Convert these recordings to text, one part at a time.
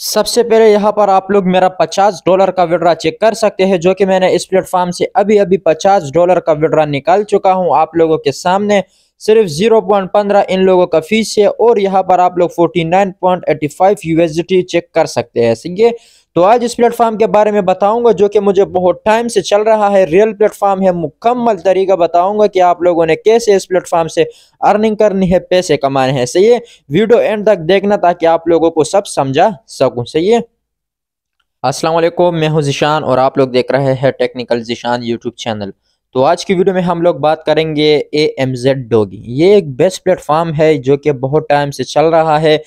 सबसे पहले यहाँ पर आप लोग मेरा 50 डॉलर का विड्रा चेक कर सकते हैं जो कि मैंने इस प्लेटफॉर्म से अभी अभी 50 डॉलर का विड्रा निकाल चुका हूँ आप लोगों के सामने सिर्फ 0.15 इन लोगों का फीस है और यहाँ पर आप लोग 49.85 यूएसडी चेक कर सकते हैं ये तो आज इस प्लेटफॉर्म के बारे में बताऊंगा जो कि मुझे बहुत टाइम से चल रहा है रियल प्लेटफॉर्म है मुकम्मल तरीका बताऊंगा कि आप लोगों ने कैसे इस प्लेटफॉर्म से अर्निंग करनी है पैसे कमाने हैं सही है वीडियो एंड तक देखना ताकि आप लोगों को सब समझा सकूँ सही है असलम मैं हूँ जिशान और आप लोग देख रहे हैं टेक्निकल जिशान यूट्यूब चैनल तो आज की वीडियो में हम लोग बात करेंगे ए एम जेड डोगी ये एक बेस्ट प्लेटफॉर्म है जो कि बहुत टाइम से चल रहा है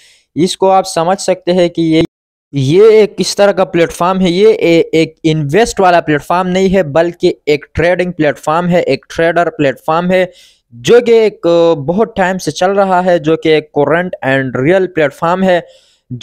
इसको आप समझ सकते हैं कि ये ये एक किस तरह का प्लेटफॉर्म है ये ए, एक इन्वेस्ट वाला प्लेटफॉर्म नहीं है बल्कि एक ट्रेडिंग प्लेटफॉर्म है एक ट्रेडर प्लेटफॉर्म है जो कि एक बहुत टाइम से चल रहा है जो कि एक करंट एंड रियल प्लेटफॉर्म है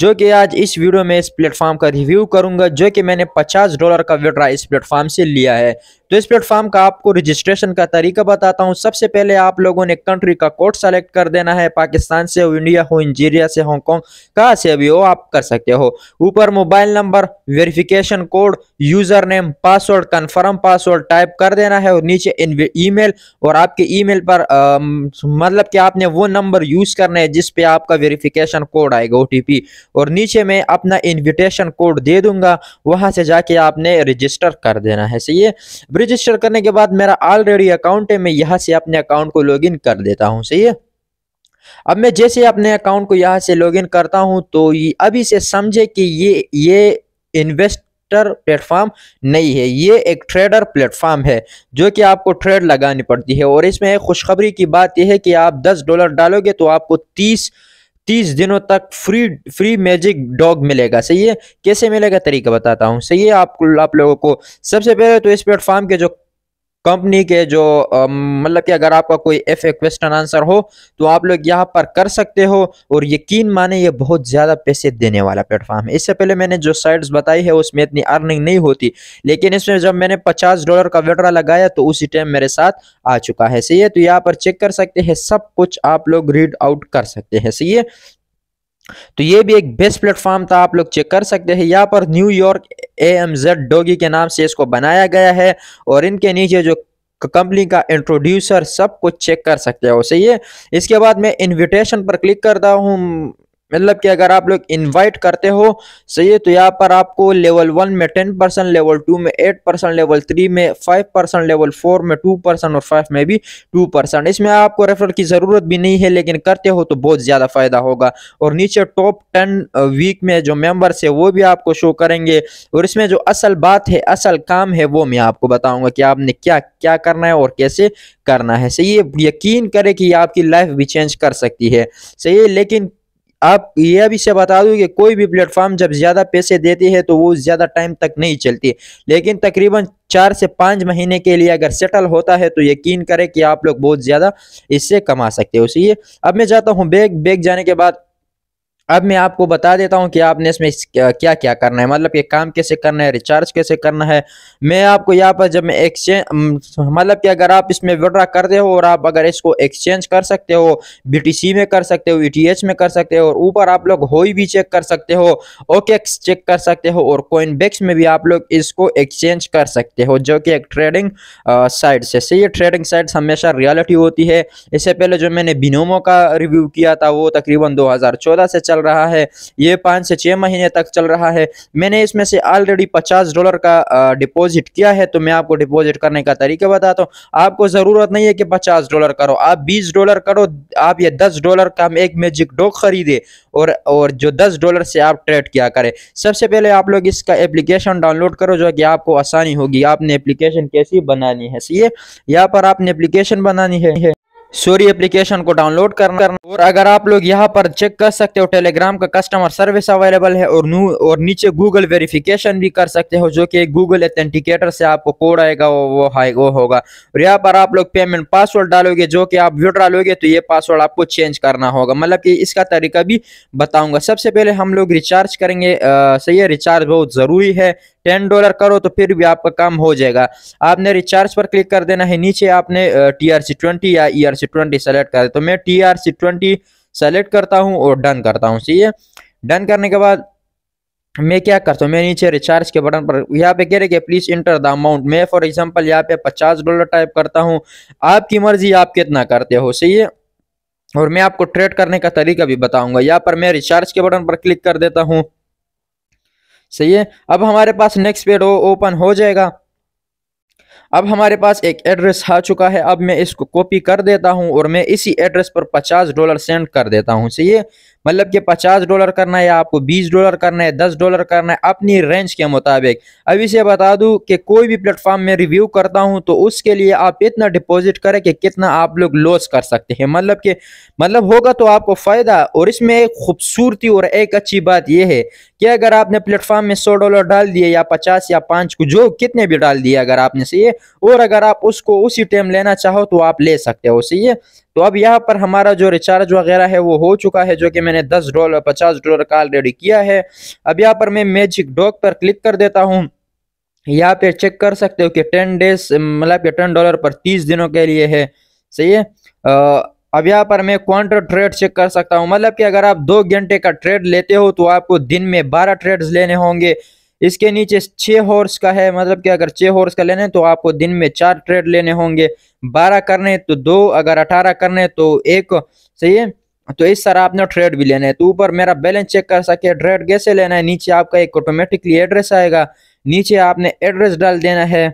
जो कि आज इस वीडियो में इस प्लेटफॉर्म का रिव्यू करूंगा जो कि मैंने 50 डॉलर का विड्रा इस प्लेटफॉर्म से लिया है तो इस प्लेटफॉर्म का आपको रजिस्ट्रेशन का तरीका बताता हूँ सबसे पहले आप लोगों ने कंट्री का कोड सेलेक्ट कर देना है पाकिस्तान से हो इंडिया हो इंजीरिया से हांगकॉन्ग कहाँ से भी हो आप कर सकते हो ऊपर mobile number verification code user name password confirm password type कर देना है और नीचे मेल और आपके मेल पर आ, मतलब कि आपने वो नंबर यूज करना है जिस पे आपका वेरिफिकेशन कोड आएगा ओटीपी और नीचे मैं अपना इन्विटेशन कोड दे दूंगा वहां से जाके आपने रजिस्टर कर देना है सही है रजिस्टर करने के बाद मेरा ऑलरेडी अकाउंट है मैं यहाँ से अपने अकाउंट को लॉगिन कर देता हूँ सही है अब मैं जैसे अपने अकाउंट को यहाँ से लॉगिन करता हूँ तो अभी से समझे कि ये ये इन्वेस्ट प्लेटफॉर्म नहीं है ये एक ट्रेडर प्लेटफॉर्म है जो कि आपको ट्रेड लगानी पड़ती है और इसमें एक खुशखबरी की बात यह है कि आप 10 डॉलर डालोगे तो आपको तीस दिनों तक फ्री फ्री मैजिक डॉग मिलेगा सही है कैसे मिलेगा तरीका बताता हूँ सही है आप आप लोगों को सबसे पहले तो इस प्लेटफॉर्म के जो कंपनी के जो मतलब कि अगर आपका कोई एफ ए क्वेश्चन आंसर हो तो आप लोग यहाँ पर कर सकते हो और यकीन माने ये बहुत ज़्यादा पैसे देने वाला प्लेटफॉर्म है इससे पहले मैंने जो साइट्स बताई है उसमें इतनी अर्निंग नहीं होती लेकिन इसमें जब मैंने पचास डॉलर का वेटरा लगाया तो उसी टाइम मेरे साथ आ चुका है सही है तो यहाँ पर चेक कर सकते हैं सब कुछ आप लोग रीड आउट कर सकते हैं सही है तो ये भी एक बेस्ट प्लेटफॉर्म था आप लोग चेक कर सकते हैं यहाँ पर New York A M Z Doge के नाम से इसको बनाया गया है और इनके नीचे जो कंपनी का इंट्रोड्यूसर सब कुछ चेक कर सकते हो सही है इसके बाद मैं इनविटेशन पर क्लिक करता हूँ मतलब कि अगर आप लोग इनवाइट करते हो सही है तो यहाँ पर आपको लेवल वन में टेन परसेंट लेवल टू में एट परसेंट लेवल थ्री में फाइव परसेंट लेवल फोर में टू परसेंट और फाइव में भी टू परसेंट इसमें आपको रेफर की ज़रूरत भी नहीं है लेकिन करते हो तो बहुत ज़्यादा फ़ायदा होगा और नीचे टॉप टेन वीक में जो मेम्बर्स है वो भी आपको शो करेंगे और इसमें जो असल बात है असल काम है वो मैं आपको बताऊँगा कि आपने क्या क्या करना है और कैसे करना है सही है यकीन करें कि आपकी लाइफ भी चेंज कर सकती है सही है लेकिन आप यह भी से बता दूं कि कोई भी प्लेटफॉर्म जब ज़्यादा पैसे देती है तो वो ज़्यादा टाइम तक नहीं चलती लेकिन तकरीबन चार से पाँच महीने के लिए अगर सेटल होता है तो यकीन करें कि आप लोग बहुत ज़्यादा इससे कमा सकते हो सही अब मैं जाता हूँ बैग बैग जाने के बाद अब मैं आपको बता देता हूं कि आपने इसमें क्या क्या करना है मतलब कि काम कैसे करना है रिचार्ज कैसे करना है मैं आपको यहाँ पर जब मैं एक्सचेंज मतलब कि अगर आप इसमें विड्रा करते हो और आप अगर इसको एक्सचेंज कर सकते हो बी में कर सकते हो ई e में कर सकते हो और ऊपर आप लोग हो भी चेक कर सकते हो ओके चेक कर सकते हो और कोइन में भी आप लोग इसको एक्सचेंज कर सकते हो जो कि एक ट्रेडिंग साइट से सही ट्रेडिंग साइट हमेशा रियलिटी होती है इससे पहले जो मैंने बिनोमो का रिव्यू किया था वो तकरीबन दो से चल रहा है ये पाँच से छः महीने तक चल रहा है मैंने इसमें से ऑलरेडी पचास डॉलर का डिपॉजिट किया है तो मैं आपको डिपॉजिट करने का तरीका बताता हूँ आपको ज़रूरत नहीं है कि पचास डॉलर करो आप बीस डॉलर करो आप ये दस डॉलर का हम एक मैजिक डॉग खरीदे और और जो दस डॉलर से आप ट्रेड किया करें सबसे पहले आप लोग इसका एप्लीकेशन डाउनलोड करो जो कि आपको आसानी होगी आपने एप्लीकेशन कैसी बनानी है सही है यहाँ पर आपने एप्लीकेशन बनानी है सोरी एप्लीकेशन को डाउनलोड करना और अगर आप लोग यहाँ पर चेक कर सकते हो टेलीग्राम का कस्टमर सर्विस अवेलेबल है और नू और नीचे गूगल वेरिफिकेशन भी कर सकते हो जो कि गूगल एथेंटिकेटर से आपको कोड आएगा वो वो हाई वो होगा और यहाँ पर आप लोग पेमेंट पासवर्ड डालोगे जो कि आप विड्रा लोगे तो ये पासवर्ड आपको चेंज करना होगा मतलब कि इसका तरीका भी बताऊंगा सबसे पहले हम लोग रिचार्ज करेंगे आ, सही है रिचार्ज बहुत ज़रूरी है टेन डॉलर करो तो फिर भी आपका काम हो जाएगा आपने रिचार्ज पर क्लिक कर देना है नीचे आपने टी आर सी ट्वेंटी या E R C twenty select कर तो मैं T R C twenty select करता हूँ और डन करता हूँ सही है डन करने के बाद मैं क्या करता हूँ मैं नीचे रिचार्ज के बटन पर यहाँ पे कह रहे कि प्लीज़ इंटर द अमाउंट मैं फॉर एग्जांपल यहाँ पे पचास डॉलर टाइप करता हूँ आपकी मर्जी आप कितना करते हो सही है और मैं आपको ट्रेड करने का तरीका भी बताऊंगा यहाँ पर मैं रिचार्ज के बटन पर क्लिक कर देता हूँ सही है अब हमारे पास नेक्स्ट पेड ओपन हो जाएगा अब हमारे पास एक एड्रेस आ चुका है अब मैं इसको कॉपी कर देता हूं और मैं इसी एड्रेस पर पचास डॉलर सेंड कर देता हूं सही है मतलब कि पचास डॉलर करना है आपको बीस डॉलर करना है दस डॉलर करना है अपनी रेंज के मुताबिक अभी से बता दूं कि कोई भी प्लेटफॉर्म में रिव्यू करता हूँ तो उसके लिए आप इतना डिपॉजिट करें कि कितना आप लोग लॉस कर सकते हैं मतलब कि मतलब होगा तो आपको फ़ायदा और इसमें एक खूबसूरती और एक अच्छी बात यह है कि अगर आपने प्लेटफॉर्म में सौ डॉलर डाल दिए या पचास या पाँच को जो कितने भी डाल दिए अगर आपने सही है और अगर आप उसको उसी टाइम लेना चाहो तो आप ले सकते हो सही है तो अब यहाँ पर हमारा जो रिचार्ज वगैरह है वो हो चुका है जो कि मैंने 10 डॉलर 50 डॉलर का ऑलरेडी किया है अब यहाँ पर मैं मैजिक डॉक पर क्लिक कर देता हूँ यहाँ पे चेक कर सकते हो कि टेन डेज मतलब कि टेन डॉलर पर तीस दिनों के लिए है सही है अब यहाँ पर मैं क्वांटर ट्रेड चेक कर सकता हूँ मतलब कि अगर आप दो घंटे का ट्रेड लेते हो तो आपको दिन में बारह ट्रेड्स लेने होंगे इसके नीचे छः हॉर्स का है मतलब कि अगर छः हॉर्स का लेने तो आपको दिन में चार ट्रेड लेने होंगे बारह करने तो दो अगर अठारह करने तो एक सही है तो इस तरह आपने ट्रेड भी लेना है तो ऊपर मेरा बैलेंस चेक कर सके ट्रेड कैसे लेना है नीचे आपका एक ऑटोमेटिकली एड्रेस आएगा नीचे आपने एड्रेस डाल देना है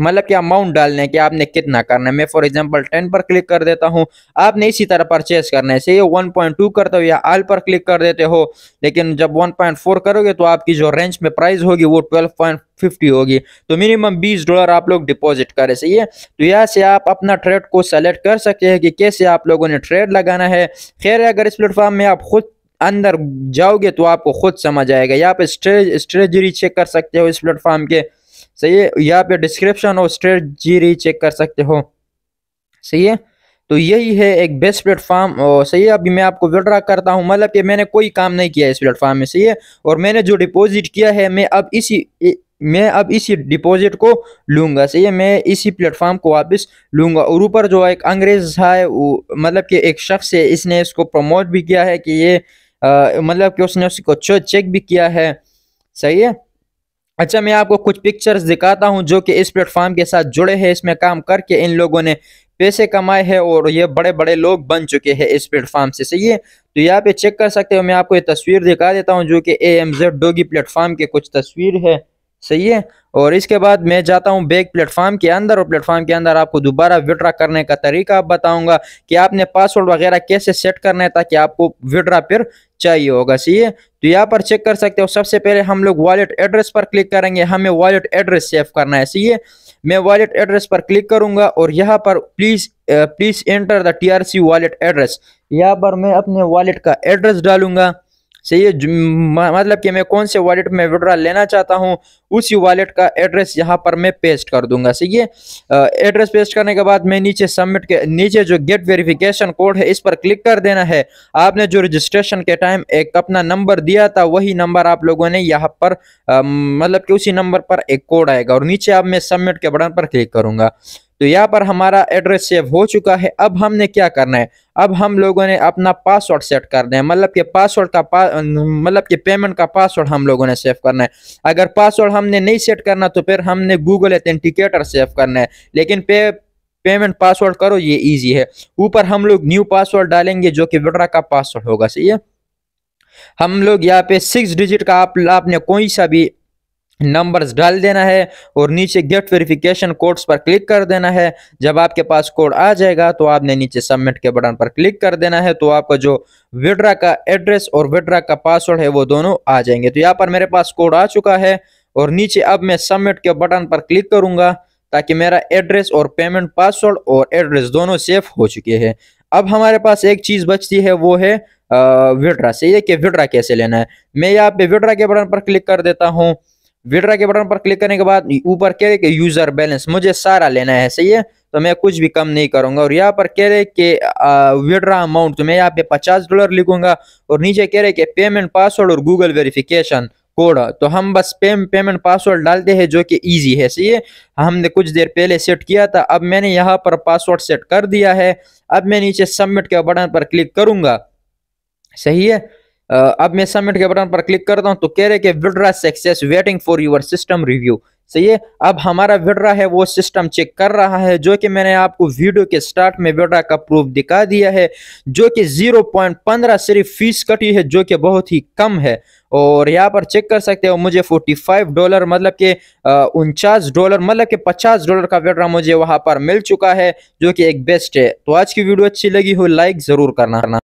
मतलब कि अमाउंट डालने के आपने कितना करना है मैं फॉर एग्जांपल टेन पर क्लिक कर देता हूँ आपने इसी तरह परचेस सही वन पॉइंट टू करते हो या आल पर क्लिक कर देते हो लेकिन जब 1.4 करोगे तो आपकी जो रेंज में प्राइस होगी वो 12.50 होगी तो मिनिमम 20 डॉलर आप लोग डिपॉजिट करें सही है तो यहाँ से आप अपना ट्रेड को सेलेक्ट कर सकते हैं कि कैसे आप लोगों ने ट्रेड लगाना है खैर अगर इस प्लेटफॉर्म में आप खुद अंदर जाओगे तो आपको खुद समझ आएगा यहाँ पे स्ट्रेजरी चेक कर सकते हो इस प्लेटफॉर्म के सही है यहाँ पे डिस्क्रिप्शन और स्ट्रेटजी चेक कर सकते हो सही है तो यही है एक बेस्ट प्लेटफॉर्म और सही है अभी मैं आपको विड्रा करता हूँ मतलब कि मैंने कोई काम नहीं किया इस प्लेटफॉर्म में सही है और मैंने जो डिपॉजिट किया है मैं अब इसी मैं अब इसी डिपॉजिट को लूंगा सही है मैं इसी प्लेटफॉर्म को वापस लूंगा और ऊपर जो एक अंग्रेज़ है मतलब कि एक शख्स है इसने इसको प्रमोट भी किया है कि ये मतलब कि उसने उसको चेक भी किया है सही है अच्छा मैं आपको कुछ पिक्चर्स दिखाता हूं जो कि इस प्लेटफॉर्म के साथ जुड़े हैं इसमें काम करके इन लोगों ने पैसे कमाए हैं और ये बड़े बड़े लोग बन चुके हैं इस प्लेटफॉर्म से सही है तो यहाँ पे चेक कर सकते हो मैं आपको ये तस्वीर दिखा देता हूँ जो कि A M Z Doge platform की कुछ तस्वीर है सही है और इसके बाद मैं जाता हूँ बेग प्लेटफॉर्म के अंदर और प्लेटफॉर्म के अंदर आपको दोबारा विड्रा करने का तरीका आप बताऊंगा कि आपने पासवर्ड वगैरह कैसे सेट करना है ताकि आपको विड्रा फिर चाहिए होगा सही है तो यहाँ पर चेक कर सकते हो सबसे पहले हम लोग वॉलेट एड्रेस पर क्लिक करेंगे हमें वॉलेट एड्रेस सेव करना है सही है मैं वॉलेट एड्रेस पर क्लिक करूंगा और यहाँ पर please please enter the C wallet address यहाँ पर मैं अपने वॉलेट का एड्रेस डालूंगा है मतलब कि मैं कौन से वॉलेट में विड्रा लेना चाहता हूँ उसी वॉलेट का एड्रेस यहाँ पर मैं पेस्ट कर दूंगा सही है एड्रेस पेस्ट करने के बाद मैं नीचे सबमिट के नीचे जो गेट वेरिफिकेशन कोड है इस पर क्लिक कर देना है आपने जो रजिस्ट्रेशन के टाइम एक अपना नंबर दिया था वही नंबर आप लोगों ने यहाँ पर मतलब कि उसी नंबर पर एक कोड आएगा और नीचे आप मैं सबमिट के बटन पर क्लिक करूंगा तो यहाँ पर हमारा एड्रेस सेव हो चुका है अब हमने क्या करना है अब हम लोगों ने अपना पासवर्ड सेट करना है मतलब कि पासवर्ड का पा मतलब कि पेमेंट का पासवर्ड हम लोगों ने सेव करना है अगर पासवर्ड हमने नहीं सेट करना तो फिर हमने गूगल एथेंटिकेटर सेव करना है लेकिन पे पेमेंट पासवर्ड करो ये इजी है ऊपर हम लोग न्यू पासवर्ड डालेंगे जो कि विड्रा का पासवर्ड होगा सही है हम लोग यहाँ पे सिक्स डिजिट का आप आपने कोई सा भी नंबर्स डाल देना है और नीचे गेट वेरिफिकेशन कोड्स पर क्लिक कर देना है जब आपके पास कोड आ जाएगा तो आपने नीचे सबमिट के बटन पर क्लिक कर देना है तो आपका जो विड्रा का एड्रेस और विड्रा का पासवर्ड है वो दोनों आ जाएंगे तो यहाँ पर मेरे पास कोड आ चुका है और नीचे अब मैं सबमिट के बटन पर क्लिक करूंगा ताकि मेरा एड्रेस और पेमेंट पासवर्ड और एड्रेस दोनों सेफ हो चुके हैं अब हमारे पास एक चीज़ बचती है वो है विड्रा से ये कि विड्रा कैसे लेना है मैं यहाँ पे विड्रा के बटन पर क्लिक कर देता हूँ विड्रा के बटन पर क्लिक करने के बाद ऊपर कह रहे कि यूजर बैलेंस मुझे सारा लेना है सही है तो मैं कुछ भी कम नहीं करूंगा और यहाँ पर कह रहे कि विड्रा अमाउंट तो मैं यहाँ पे पचास डॉलर लिखूंगा और नीचे कह रहे कि पेमेंट पासवर्ड और गूगल वेरिफिकेशन कोड तो हम बस पेम पेमेंट पासवर्ड डालते हैं जो कि इजी है सही है हमने कुछ देर पहले सेट किया था अब मैंने यहाँ पर पासवर्ड सेट कर दिया है अब मैं नीचे सबमिट के बटन पर क्लिक करूंगा सही है अब मैं सबमिट के बटन पर क्लिक करता हूँ तो कह रहे कि withdraw success waiting for your system review सही है अब हमारा विड्रा है वो सिस्टम चेक कर रहा है जो कि मैंने आपको वीडियो के स्टार्ट में विड्रा का प्रूफ दिखा दिया है जो कि 0.15 सिर्फ फीस कटी है जो कि बहुत ही कम है और यहाँ पर चेक कर सकते हो मुझे 45 डॉलर मतलब कि उनचास डॉलर मतलब कि 50 डॉलर का विड्रा मुझे वहाँ पर मिल चुका है जो कि एक बेस्ट है तो आज की वीडियो अच्छी लगी हो लाइक ज़रूर करना